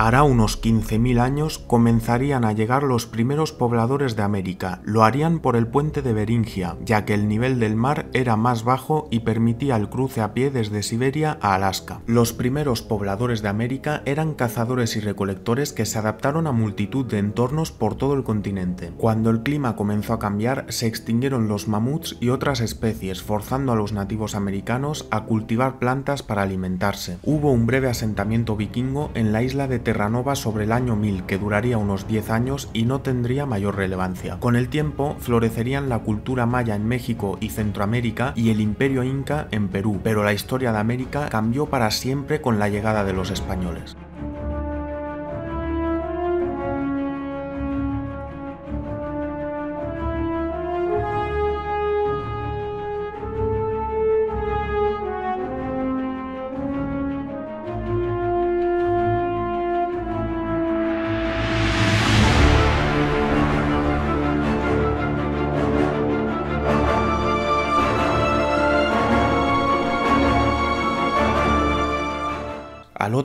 Hará unos 15.000 años comenzarían a llegar los primeros pobladores de América. Lo harían por el puente de Beringia, ya que el nivel del mar era más bajo y permitía el cruce a pie desde Siberia a Alaska. Los primeros pobladores de América eran cazadores y recolectores que se adaptaron a multitud de entornos por todo el continente. Cuando el clima comenzó a cambiar, se extinguieron los mamuts y otras especies, forzando a los nativos americanos a cultivar plantas para alimentarse. Hubo un breve asentamiento vikingo en la isla de Terranova sobre el año 1000 que duraría unos 10 años y no tendría mayor relevancia. Con el tiempo florecerían la cultura maya en México y Centroamérica y el imperio inca en Perú, pero la historia de América cambió para siempre con la llegada de los españoles.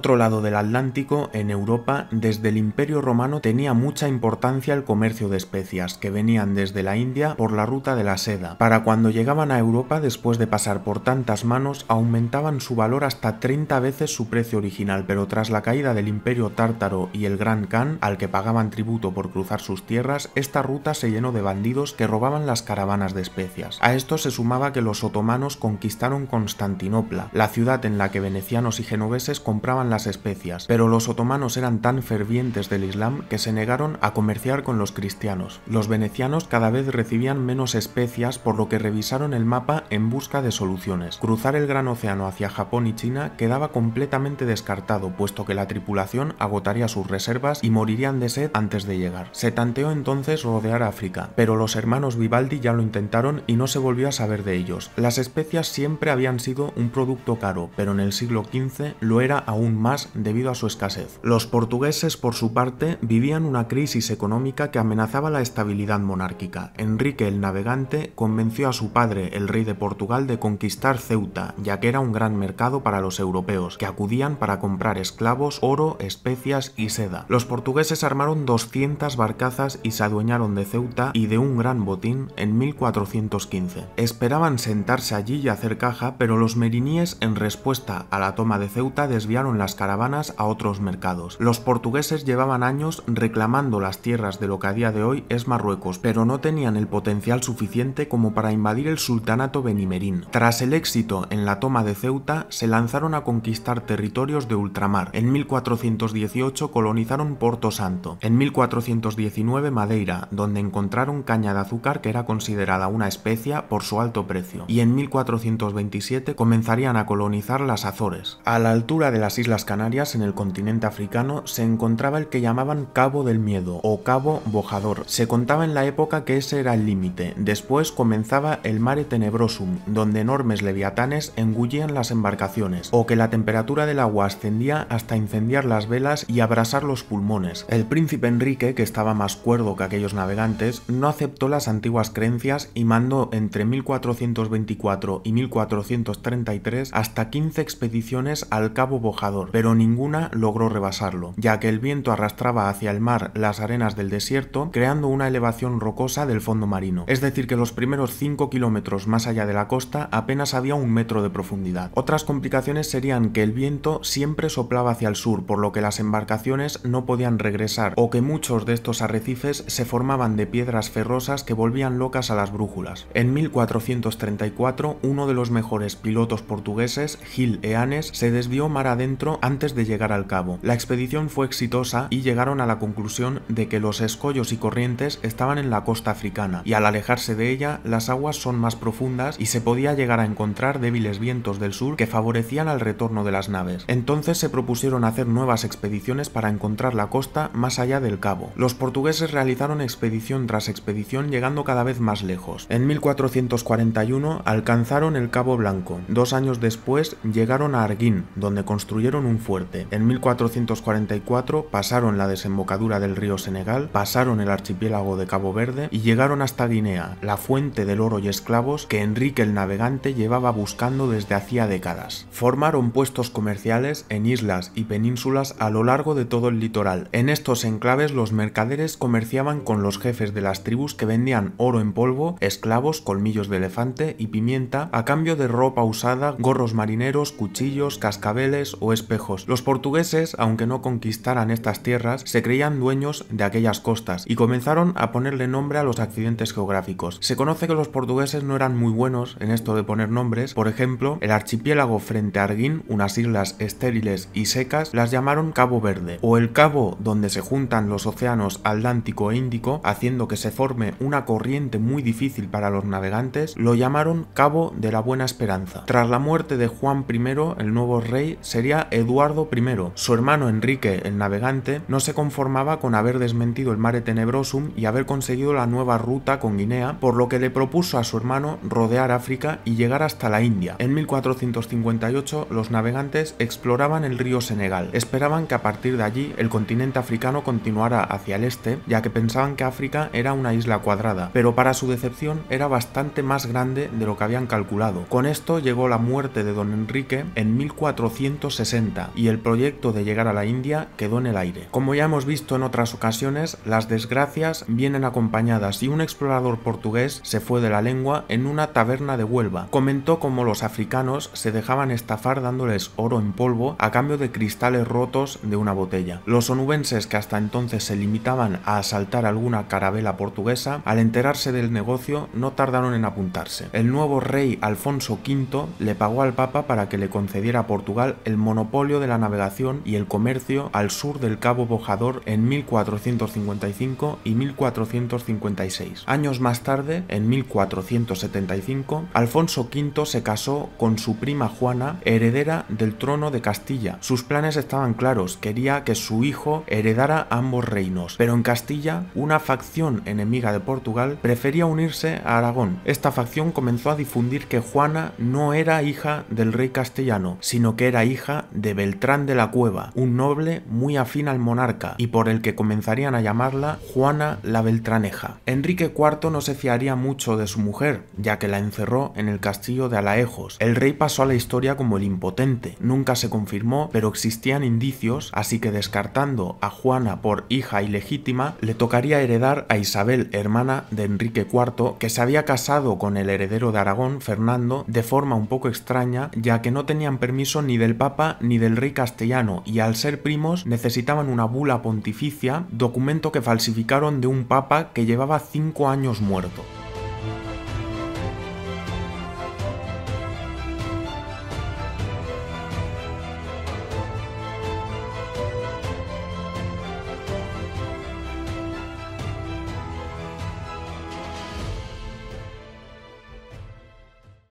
otro lado del Atlántico, en Europa, desde el Imperio Romano tenía mucha importancia el comercio de especias que venían desde la India por la ruta de la seda. Para cuando llegaban a Europa después de pasar por tantas manos, aumentaban su valor hasta 30 veces su precio original, pero tras la caída del Imperio Tártaro y el Gran Khan, al que pagaban tributo por cruzar sus tierras, esta ruta se llenó de bandidos que robaban las caravanas de especias. A esto se sumaba que los otomanos conquistaron Constantinopla, la ciudad en la que venecianos y genoveses compraban las especias, pero los otomanos eran tan fervientes del Islam que se negaron a comerciar con los cristianos. Los venecianos cada vez recibían menos especias por lo que revisaron el mapa en busca de soluciones. Cruzar el Gran Océano hacia Japón y China quedaba completamente descartado, puesto que la tripulación agotaría sus reservas y morirían de sed antes de llegar. Se tanteó entonces rodear África, pero los hermanos Vivaldi ya lo intentaron y no se volvió a saber de ellos. Las especias siempre habían sido un producto caro, pero en el siglo XV lo era aún más más debido a su escasez. Los portugueses, por su parte, vivían una crisis económica que amenazaba la estabilidad monárquica. Enrique el Navegante convenció a su padre, el rey de Portugal, de conquistar Ceuta, ya que era un gran mercado para los europeos, que acudían para comprar esclavos, oro, especias y seda. Los portugueses armaron 200 barcazas y se adueñaron de Ceuta y de un gran botín en 1415. Esperaban sentarse allí y hacer caja, pero los meriníes, en respuesta a la toma de Ceuta, desviaron la las caravanas a otros mercados. Los portugueses llevaban años reclamando las tierras de lo que a día de hoy es Marruecos, pero no tenían el potencial suficiente como para invadir el sultanato benimerín. Tras el éxito en la toma de Ceuta, se lanzaron a conquistar territorios de ultramar. En 1418 colonizaron Porto Santo. En 1419 Madeira, donde encontraron caña de azúcar que era considerada una especia por su alto precio. Y en 1427 comenzarían a colonizar las Azores. A la altura de las islas Canarias, en el continente africano, se encontraba el que llamaban Cabo del Miedo o Cabo Bojador. Se contaba en la época que ese era el límite. Después comenzaba el Mare Tenebrosum, donde enormes leviatanes engullían las embarcaciones, o que la temperatura del agua ascendía hasta incendiar las velas y abrasar los pulmones. El príncipe Enrique, que estaba más cuerdo que aquellos navegantes, no aceptó las antiguas creencias y mandó entre 1424 y 1433 hasta 15 expediciones al Cabo Bojador pero ninguna logró rebasarlo, ya que el viento arrastraba hacia el mar las arenas del desierto, creando una elevación rocosa del fondo marino. Es decir, que los primeros 5 kilómetros más allá de la costa apenas había un metro de profundidad. Otras complicaciones serían que el viento siempre soplaba hacia el sur, por lo que las embarcaciones no podían regresar, o que muchos de estos arrecifes se formaban de piedras ferrosas que volvían locas a las brújulas. En 1434, uno de los mejores pilotos portugueses, Gil Eanes, se desvió mar adentro antes de llegar al cabo. La expedición fue exitosa y llegaron a la conclusión de que los escollos y corrientes estaban en la costa africana, y al alejarse de ella, las aguas son más profundas y se podía llegar a encontrar débiles vientos del sur que favorecían al retorno de las naves. Entonces se propusieron hacer nuevas expediciones para encontrar la costa más allá del cabo. Los portugueses realizaron expedición tras expedición llegando cada vez más lejos. En 1441 alcanzaron el Cabo Blanco. Dos años después llegaron a Arguín, donde construyeron un fuerte. En 1444 pasaron la desembocadura del río Senegal, pasaron el archipiélago de Cabo Verde y llegaron hasta Guinea, la fuente del oro y esclavos que Enrique el Navegante llevaba buscando desde hacía décadas. Formaron puestos comerciales en islas y penínsulas a lo largo de todo el litoral. En estos enclaves los mercaderes comerciaban con los jefes de las tribus que vendían oro en polvo, esclavos, colmillos de elefante y pimienta a cambio de ropa usada, gorros marineros, cuchillos, cascabeles o especies los portugueses, aunque no conquistaran estas tierras, se creían dueños de aquellas costas y comenzaron a ponerle nombre a los accidentes geográficos. Se conoce que los portugueses no eran muy buenos en esto de poner nombres, por ejemplo, el archipiélago frente a Arguín, unas islas estériles y secas, las llamaron Cabo Verde, o el cabo donde se juntan los océanos Atlántico e Índico, haciendo que se forme una corriente muy difícil para los navegantes, lo llamaron Cabo de la Buena Esperanza. Tras la muerte de Juan I, el nuevo rey sería el Eduardo I, su hermano Enrique el Navegante, no se conformaba con haber desmentido el Mare Tenebrosum y haber conseguido la nueva ruta con Guinea, por lo que le propuso a su hermano rodear África y llegar hasta la India. En 1458 los navegantes exploraban el río Senegal. Esperaban que a partir de allí el continente africano continuara hacia el este, ya que pensaban que África era una isla cuadrada, pero para su decepción era bastante más grande de lo que habían calculado. Con esto llegó la muerte de don Enrique en 1460 y el proyecto de llegar a la India quedó en el aire. Como ya hemos visto en otras ocasiones, las desgracias vienen acompañadas y un explorador portugués se fue de la lengua en una taberna de Huelva. Comentó cómo los africanos se dejaban estafar dándoles oro en polvo a cambio de cristales rotos de una botella. Los onubenses que hasta entonces se limitaban a asaltar alguna carabela portuguesa, al enterarse del negocio no tardaron en apuntarse. El nuevo rey Alfonso V le pagó al Papa para que le concediera a Portugal el monopolio de la navegación y el comercio al sur del Cabo Bojador en 1455 y 1456. Años más tarde, en 1475, Alfonso V se casó con su prima Juana, heredera del trono de Castilla. Sus planes estaban claros, quería que su hijo heredara ambos reinos, pero en Castilla, una facción enemiga de Portugal prefería unirse a Aragón. Esta facción comenzó a difundir que Juana no era hija del rey castellano, sino que era hija de Beltrán de la Cueva, un noble muy afín al monarca y por el que comenzarían a llamarla Juana la Beltraneja. Enrique IV no se fiaría mucho de su mujer, ya que la encerró en el castillo de Alaejos. El rey pasó a la historia como el impotente, nunca se confirmó, pero existían indicios, así que descartando a Juana por hija ilegítima, le tocaría heredar a Isabel, hermana de Enrique IV, que se había casado con el heredero de Aragón, Fernando, de forma un poco extraña, ya que no tenían permiso ni del Papa ni ni del rey castellano y al ser primos necesitaban una bula pontificia, documento que falsificaron de un papa que llevaba cinco años muerto.